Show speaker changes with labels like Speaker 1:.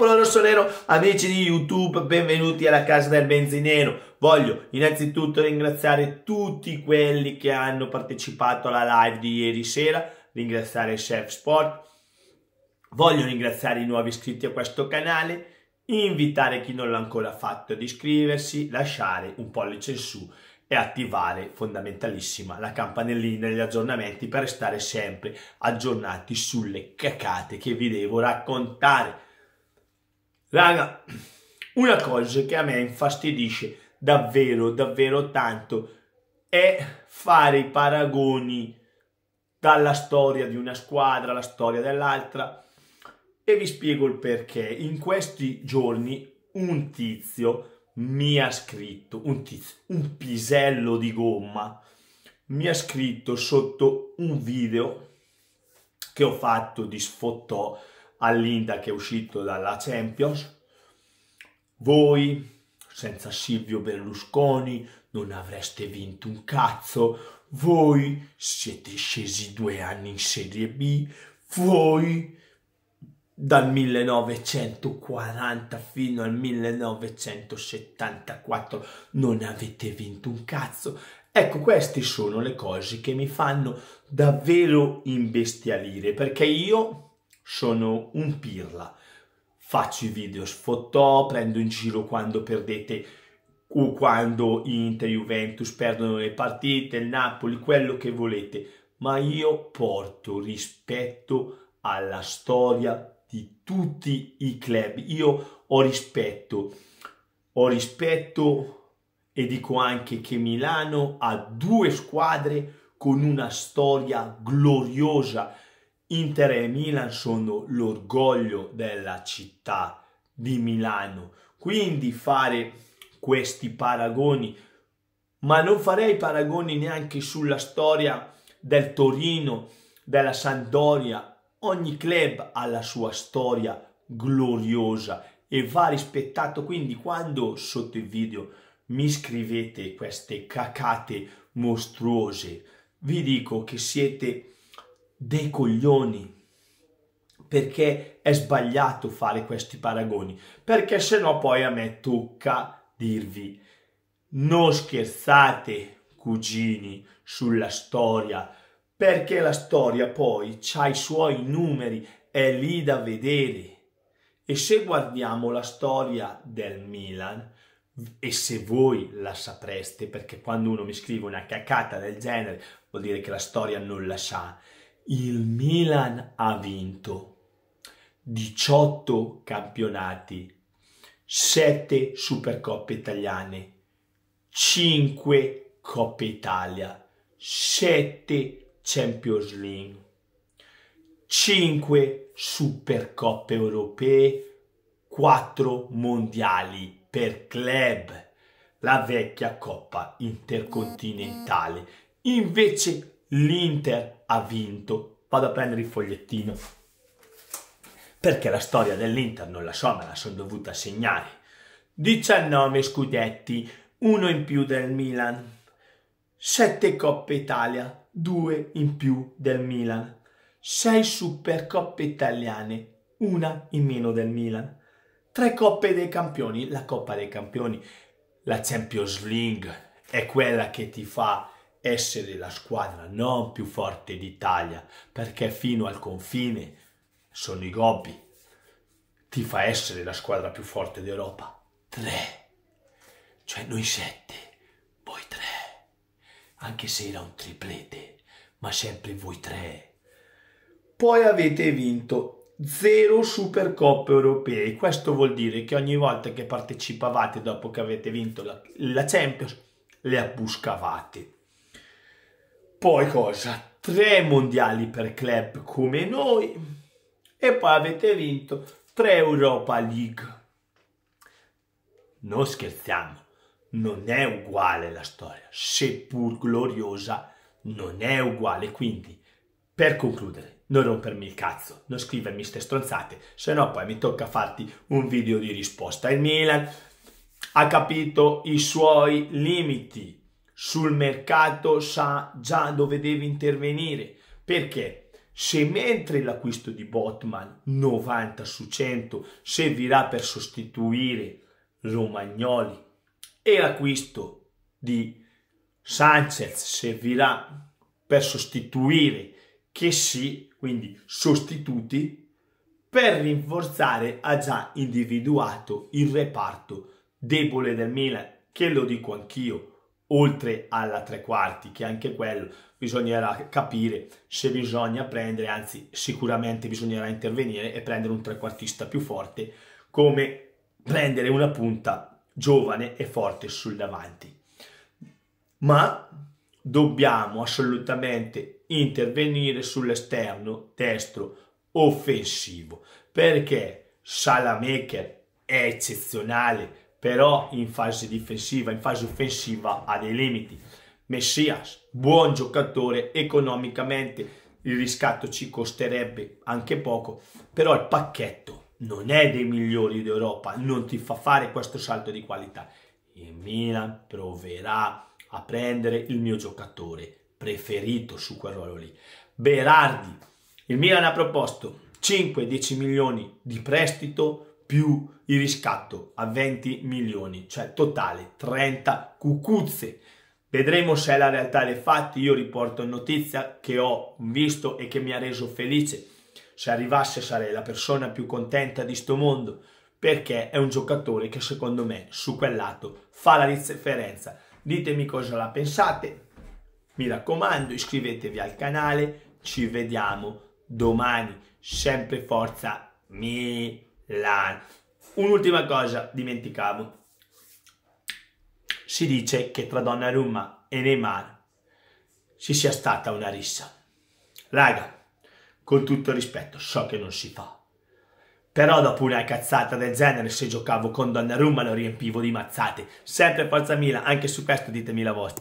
Speaker 1: Popolo Rossonero, amici di YouTube, benvenuti alla casa del benzinero. Voglio innanzitutto ringraziare tutti quelli che hanno partecipato alla live di ieri sera, ringraziare Chef Sport, voglio ringraziare i nuovi iscritti a questo canale, invitare chi non l'ha ancora fatto ad iscriversi, lasciare un pollice in su e attivare fondamentalissima la campanellina degli aggiornamenti per restare sempre aggiornati sulle cacate che vi devo raccontare. Raga, una cosa che a me infastidisce davvero, davvero tanto è fare i paragoni dalla storia di una squadra alla storia dell'altra e vi spiego il perché. In questi giorni un tizio mi ha scritto, un tizio, un pisello di gomma, mi ha scritto sotto un video che ho fatto di sfottò all'Inter che è uscito dalla Champions, voi senza Silvio Berlusconi non avreste vinto un cazzo, voi siete scesi due anni in Serie B, voi dal 1940 fino al 1974 non avete vinto un cazzo. Ecco, queste sono le cose che mi fanno davvero imbestialire, perché io sono un pirla. Faccio i video sfottò, prendo in giro quando perdete o quando Inter, Juventus perdono le partite, il Napoli, quello che volete. Ma io porto rispetto alla storia di tutti i club. Io ho rispetto, ho rispetto e dico anche che Milano ha due squadre con una storia gloriosa Inter e Milan sono l'orgoglio della città di Milano, quindi fare questi paragoni, ma non farei paragoni neanche sulla storia del Torino, della Sampdoria, ogni club ha la sua storia gloriosa e va rispettato, quindi quando sotto il video mi scrivete queste cacate mostruose, vi dico che siete dei coglioni perché è sbagliato fare questi paragoni perché se no poi a me tocca dirvi non scherzate cugini sulla storia perché la storia poi ha i suoi numeri è lì da vedere e se guardiamo la storia del Milan e se voi la sapreste perché quando uno mi scrive una cacata del genere vuol dire che la storia non la sa il Milan ha vinto 18 campionati, 7 Supercoppe italiane, 5 Coppe Italia, 7 Champions League, 5 Supercoppe europee, 4 mondiali per club, la vecchia Coppa intercontinentale. Invece l'Inter ha vinto. Vado a prendere il fogliettino. Perché la storia dell'Inter non la so, me la sono dovuta segnare. 19 scudetti, uno in più del Milan. 7 Coppe Italia, 2 in più del Milan. 6 Supercoppe italiane, una in meno del Milan. 3 Coppe dei Campioni, la Coppa dei Campioni, la Champions League è quella che ti fa essere la squadra non più forte d'Italia, perché fino al confine sono i gobbi, ti fa essere la squadra più forte d'Europa. Tre. Cioè noi sette, voi tre. Anche se era un triplete, ma sempre voi tre. Poi avete vinto zero Supercoppe europee. Questo vuol dire che ogni volta che partecipavate dopo che avete vinto la, la Champions, le abbuscavate. Poi cosa? Tre mondiali per club come noi e poi avete vinto tre Europa League. Non scherziamo, non è uguale la storia, seppur gloriosa, non è uguale. Quindi, per concludere, non rompermi il cazzo, non scrivermi ste stronzate, se no poi mi tocca farti un video di risposta. Il Milan ha capito i suoi limiti sul mercato sa già dove deve intervenire. Perché? Se mentre l'acquisto di Botman 90 su 100 servirà per sostituire Romagnoli e l'acquisto di Sanchez servirà per sostituire che sì, quindi sostituti, per rinforzare ha già individuato il reparto debole del Milan, che lo dico anch'io, oltre alla tre quarti, che anche quello bisognerà capire se bisogna prendere, anzi sicuramente bisognerà intervenire e prendere un trequartista più forte, come prendere una punta giovane e forte sul davanti. Ma dobbiamo assolutamente intervenire sull'esterno destro offensivo, perché Salamaker è eccezionale, però in fase difensiva, in fase offensiva ha dei limiti. Messias, buon giocatore economicamente, il riscatto ci costerebbe anche poco, però il pacchetto non è dei migliori d'Europa, non ti fa fare questo salto di qualità. Il Milan proverà a prendere il mio giocatore preferito su quel ruolo lì. Berardi, il Milan ha proposto 5-10 milioni di prestito più il riscatto a 20 milioni, cioè totale 30 cucuzze. Vedremo se è la realtà dei fatti, io riporto notizia che ho visto e che mi ha reso felice. Se arrivasse sarei la persona più contenta di sto mondo, perché è un giocatore che secondo me su quel lato fa la differenza. Ditemi cosa la pensate, mi raccomando iscrivetevi al canale, ci vediamo domani, sempre forza mi l'anno. Un'ultima cosa, dimenticavo. Si dice che tra Donnarumma e Neymar ci sia stata una rissa. Raga, con tutto rispetto, so che non si fa. Però dopo una cazzata del genere, se giocavo con Donnarumma lo riempivo di mazzate. Sempre Forza Mila, anche su questo ditemi la vostra.